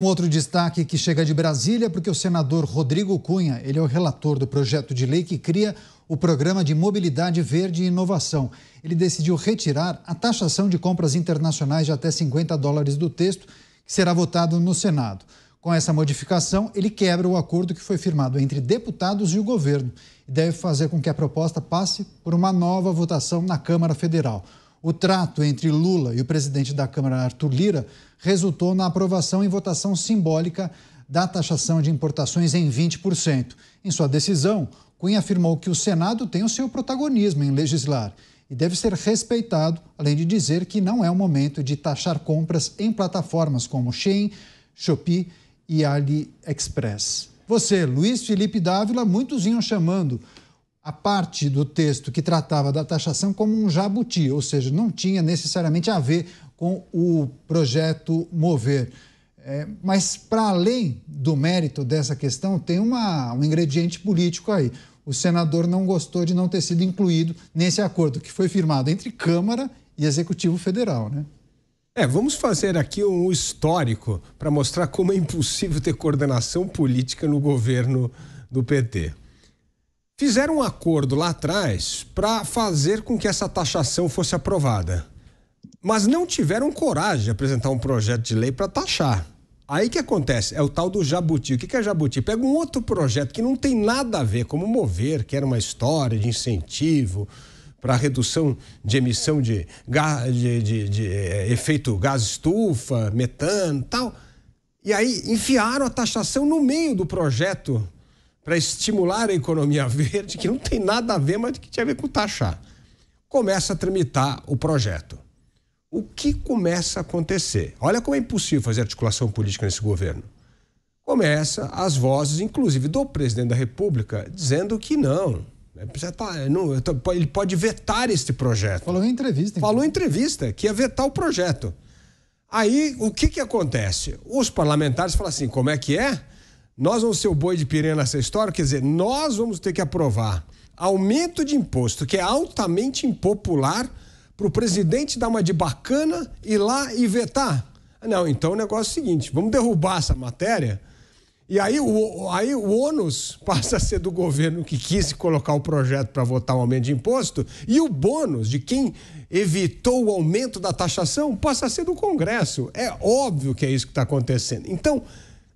Um outro destaque que chega de Brasília, porque o senador Rodrigo Cunha, ele é o relator do projeto de lei que cria o Programa de Mobilidade Verde e Inovação. Ele decidiu retirar a taxação de compras internacionais de até 50 dólares do texto, que será votado no Senado. Com essa modificação, ele quebra o acordo que foi firmado entre deputados e o governo e deve fazer com que a proposta passe por uma nova votação na Câmara Federal. O trato entre Lula e o presidente da Câmara, Arthur Lira, resultou na aprovação em votação simbólica da taxação de importações em 20%. Em sua decisão, Cunha afirmou que o Senado tem o seu protagonismo em legislar e deve ser respeitado, além de dizer que não é o momento de taxar compras em plataformas como Shein, Shopee e AliExpress. Você, Luiz Felipe Dávila, muitos vinham chamando a parte do texto que tratava da taxação como um jabuti, ou seja, não tinha necessariamente a ver com o projeto Mover. É, mas, para além do mérito dessa questão, tem uma, um ingrediente político aí. O senador não gostou de não ter sido incluído nesse acordo que foi firmado entre Câmara e Executivo Federal, né? É, vamos fazer aqui um histórico para mostrar como é impossível ter coordenação política no governo do PT fizeram um acordo lá atrás para fazer com que essa taxação fosse aprovada, mas não tiveram coragem de apresentar um projeto de lei para taxar. Aí que acontece? É o tal do jabuti. O que é jabuti? Pega um outro projeto que não tem nada a ver, como mover, que era uma história de incentivo para redução de emissão de, de, de, de eh, efeito gás estufa, metano tal. E aí enfiaram a taxação no meio do projeto para estimular a economia verde, que não tem nada a ver, mas que tinha a ver com taxar. Começa a tramitar o projeto. O que começa a acontecer? Olha como é impossível fazer articulação política nesse governo. Começa as vozes, inclusive do presidente da República, dizendo que não. Né, tá, ele pode vetar este projeto. Falou em entrevista. Falou em entrevista que ia vetar o projeto. Aí, o que, que acontece? Os parlamentares falam assim: como é que é? Nós vamos ser o boi de piranha nessa história, quer dizer, nós vamos ter que aprovar aumento de imposto, que é altamente impopular, para o presidente dar uma de bacana, ir lá e vetar. Não, então o negócio é o seguinte: vamos derrubar essa matéria. E aí o, aí o ônus passa a ser do governo que quis colocar o projeto para votar o um aumento de imposto, e o bônus de quem evitou o aumento da taxação passa a ser do Congresso. É óbvio que é isso que está acontecendo. Então,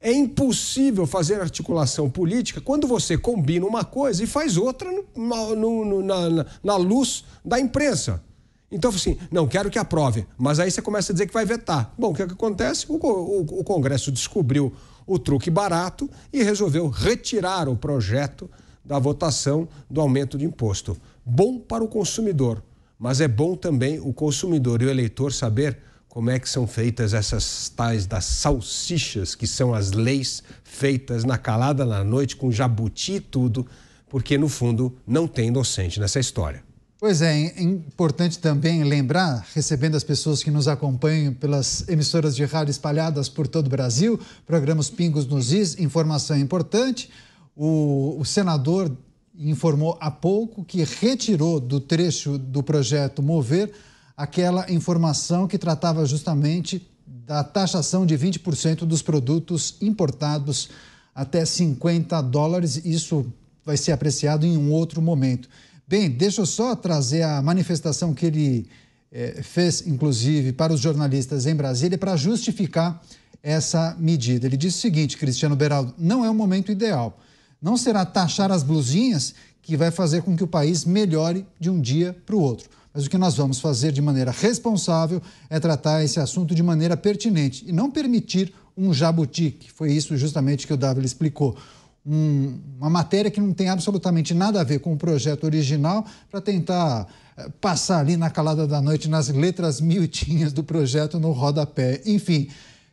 é impossível fazer articulação política quando você combina uma coisa e faz outra no, no, no, na, na, luz da imprensa. Então, assim, não, quero que aprove. Mas aí você começa a dizer que vai vetar. Bom, o que, é que acontece? O, o, o Congresso descobriu o truque barato e resolveu retirar o projeto da votação do aumento de imposto. Bom para o consumidor, mas é bom também o consumidor e o eleitor saber como é que são feitas essas tais das salsichas, que são as leis feitas na calada na noite, com jabuti e tudo, porque no fundo não tem inocente nessa história. Pois é, é importante também lembrar, recebendo as pessoas que nos acompanham pelas emissoras de rádio espalhadas por todo o Brasil, programas Pingos nos Is, informação importante. O, o senador informou há pouco que retirou do trecho do projeto Mover aquela informação que tratava justamente da taxação de 20% dos produtos importados até 50 dólares. Isso vai ser apreciado em um outro momento. Bem, deixa eu só trazer a manifestação que ele eh, fez, inclusive, para os jornalistas em Brasília para justificar essa medida. Ele disse o seguinte, Cristiano Beraldo, não é o momento ideal. Não será taxar as blusinhas que vai fazer com que o país melhore de um dia para o outro. Mas o que nós vamos fazer de maneira responsável é tratar esse assunto de maneira pertinente e não permitir um jabuti, que foi isso justamente que o Davi explicou. Um, uma matéria que não tem absolutamente nada a ver com o projeto original para tentar eh, passar ali na calada da noite nas letras miutinhas do projeto no rodapé. Enfim,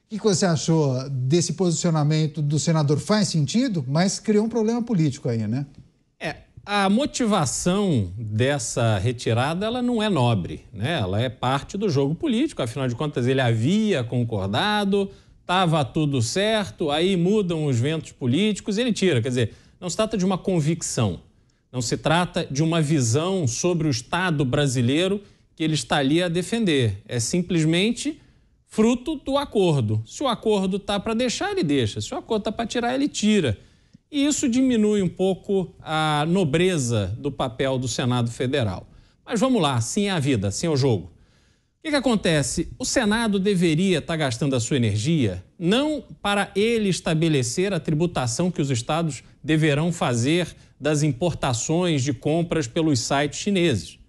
o que você achou desse posicionamento do senador? Faz sentido, mas criou um problema político aí, né? A motivação dessa retirada ela não é nobre, né? ela é parte do jogo político, afinal de contas ele havia concordado, estava tudo certo, aí mudam os ventos políticos e ele tira. Quer dizer, não se trata de uma convicção, não se trata de uma visão sobre o Estado brasileiro que ele está ali a defender. É simplesmente fruto do acordo. Se o acordo está para deixar, ele deixa. Se o acordo está para tirar, ele tira. E isso diminui um pouco a nobreza do papel do Senado Federal. Mas vamos lá, sim é a vida, assim é o jogo. O que, que, acontece? O Senado deveria estar gastando a sua energia não para ele estabelecer a tributação que os estados deverão fazer das importações de compras pelos sites chineses.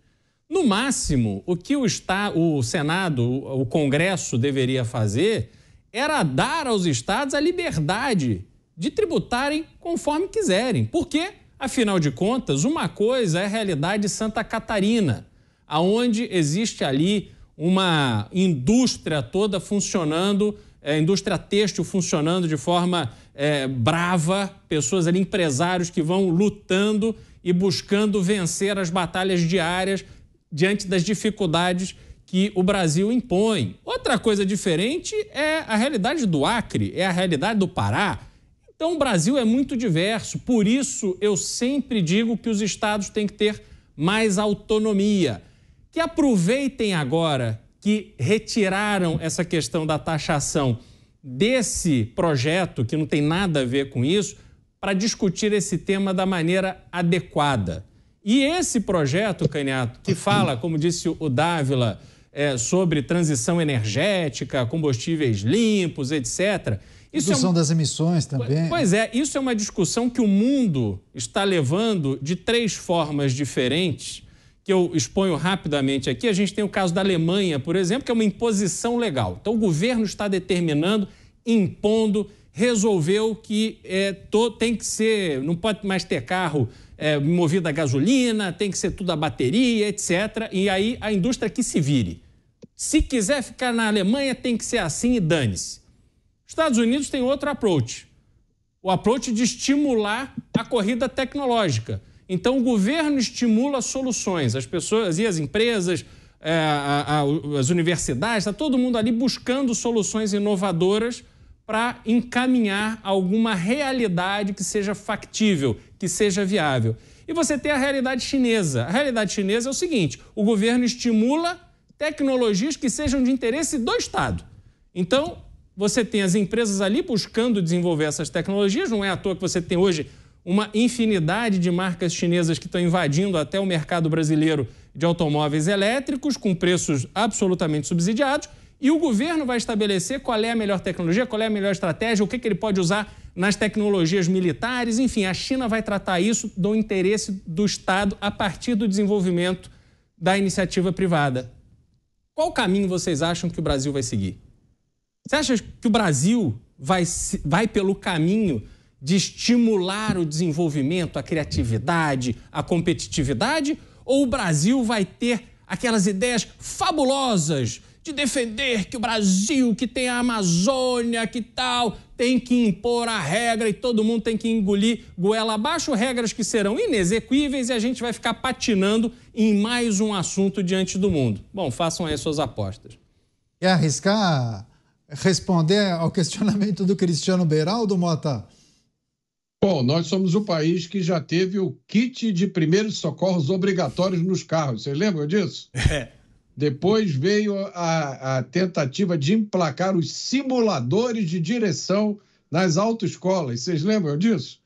No máximo, o que o, está, o Senado, o Congresso deveria fazer era dar aos estados a liberdade de tributarem conforme quiserem. Porque, afinal de contas, uma coisa é a realidade de Santa Catarina, aonde existe ali uma indústria toda funcionando, é, indústria têxtil funcionando de forma é, brava, pessoas ali, empresários que vão lutando e buscando vencer as batalhas diárias diante das dificuldades que o Brasil impõe. Outra coisa diferente é a realidade do Acre, é a realidade do Pará, então, o Brasil é muito diverso, por isso eu sempre digo que os estados têm que ter mais autonomia. Que aproveitem agora que retiraram essa questão da taxação desse projeto, que não tem nada a ver com isso, para discutir esse tema da maneira adequada. E esse projeto, Caniato, que fala, como disse o Dávila, é, sobre transição energética, combustíveis limpos, etc. Isso é Redução é um... das emissões também. Pois é, isso é uma discussão que o mundo está levando de três formas diferentes, que eu exponho rapidamente aqui. A gente tem o caso da Alemanha, por exemplo, que é uma imposição legal. Então, o governo está determinando, impondo resolveu que é, to, tem que ser, não pode mais ter carro é, movido a gasolina, tem que ser tudo a bateria, etc. E aí a indústria que se vire. Se quiser ficar na Alemanha, tem que ser assim e dane-se. Estados Unidos tem outro approach. O approach de estimular a corrida tecnológica. Então, o governo estimula soluções. As pessoas e as empresas, é, a, a, as universidades, está todo mundo ali buscando soluções inovadoras para encaminhar alguma realidade que seja factível, que seja viável. E você tem a realidade chinesa. A realidade chinesa é o seguinte: o governo estimula tecnologias que sejam de interesse do Estado. Então, você tem as empresas ali buscando desenvolver essas tecnologias, não é à toa que você tem hoje uma infinidade de marcas chinesas que estão invadindo até o mercado brasileiro de automóveis elétricos com preços absolutamente subsidiados e o governo vai estabelecer qual é a melhor tecnologia, qual é a melhor estratégia, o que, que ele pode usar nas tecnologias militares. Enfim, a China vai tratar isso do interesse do Estado a partir do desenvolvimento da iniciativa privada. Qual caminho vocês acham que o Brasil vai seguir? Você acha que o Brasil vai, vai pelo caminho de estimular o desenvolvimento, a criatividade, a competitividade? Ou o Brasil vai ter aquelas ideias fabulosas de defender que o Brasil, que tem a Amazônia, que tal, tem que impor a regra e todo mundo tem que engolir goela abaixo, regras que serão inexequíveis e a gente vai ficar patinando em mais um assunto diante do mundo. Bom, façam aí suas apostas. E arriscar responder ao questionamento do Cristiano Beraldo, Mota? Bom, nós somos o país que já teve o kit de primeiros socorros obrigatórios nos carros. Vocês lembram disso? É. Depois veio a, a tentativa de emplacar os simuladores de direção nas autoescolas. Vocês lembram disso?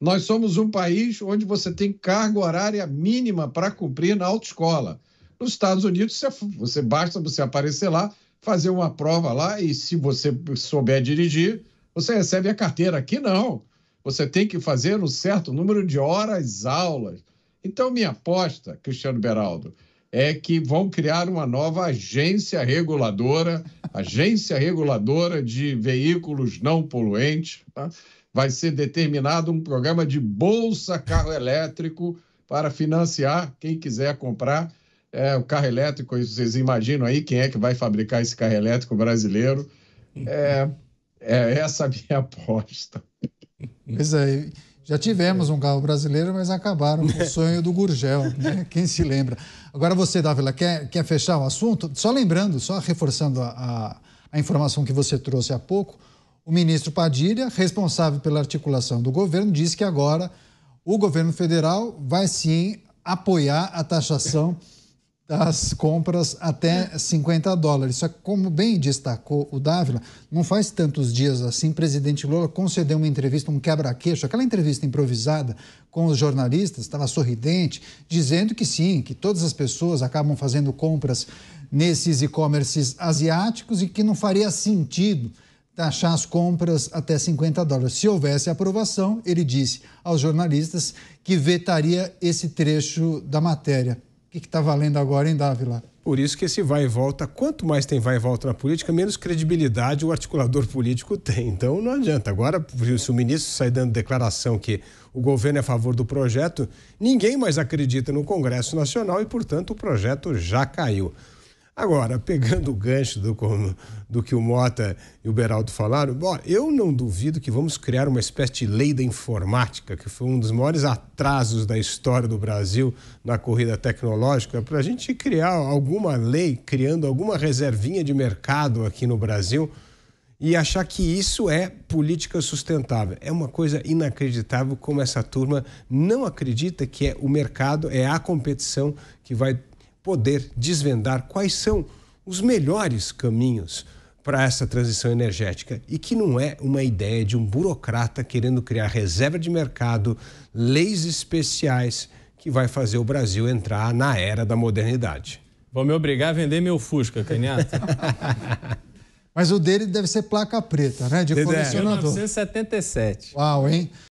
Nós somos um país onde você tem carga horária mínima para cumprir na autoescola. Nos Estados Unidos, você, você basta você aparecer lá, fazer uma prova lá e se você souber dirigir, você recebe a carteira. Aqui não. Você tem que fazer um certo número de horas aulas. Então, minha aposta, Cristiano Beraldo, é que vão criar uma nova agência reguladora, agência reguladora de veículos não poluentes. Tá? Vai ser determinado um programa de bolsa carro elétrico para financiar quem quiser comprar é, o carro elétrico. Vocês imaginam aí quem é que vai fabricar esse carro elétrico brasileiro? É, é essa a minha aposta. Pois é. Já tivemos um carro brasileiro, mas acabaram com o sonho do Gurgel, né? Quem se lembra? Agora você, Dávila, quer, quer fechar o assunto? Só lembrando, só reforçando a, a, a informação que você trouxe há pouco, o ministro Padilha, responsável pela articulação do governo, disse que agora o governo federal vai sim apoiar a taxação das compras até 50 dólares. Só que, como bem destacou o Dávila, não faz tantos dias assim, o presidente Lula concedeu uma entrevista, um quebra-queixo, aquela entrevista improvisada com os jornalistas, estava sorridente, dizendo que sim, que todas as pessoas acabam fazendo compras nesses e-commerces asiáticos e que não faria sentido taxar as compras até 50 dólares. Se houvesse aprovação, ele disse aos jornalistas que vetaria esse trecho da matéria que está valendo agora, em Dávila? Por isso que esse vai e volta, quanto mais tem vai e volta na política, menos credibilidade o articulador político tem. Então não adianta. Agora, se o ministro sai dando declaração que o governo é a favor do projeto, ninguém mais acredita no Congresso Nacional e, portanto, o projeto já caiu. Agora, pegando o gancho do, do que o Mota e o Beraldo falaram, bom, eu não duvido que vamos criar uma espécie de lei da informática, que foi um dos maiores atrasos da história do Brasil na corrida tecnológica, para a gente criar alguma lei, criando alguma reservinha de mercado aqui no Brasil e achar que isso é política sustentável. É uma coisa inacreditável como essa turma não acredita que é o mercado, é a competição que vai poder desvendar quais são os melhores caminhos para essa transição energética e que não é uma ideia de um burocrata querendo criar reserva de mercado, leis especiais que vai fazer o Brasil entrar na era da modernidade. Vou me obrigar a vender meu Fusca, Caniata. Mas o dele deve ser placa preta, né? De colecionador. 1977. Uau, hein?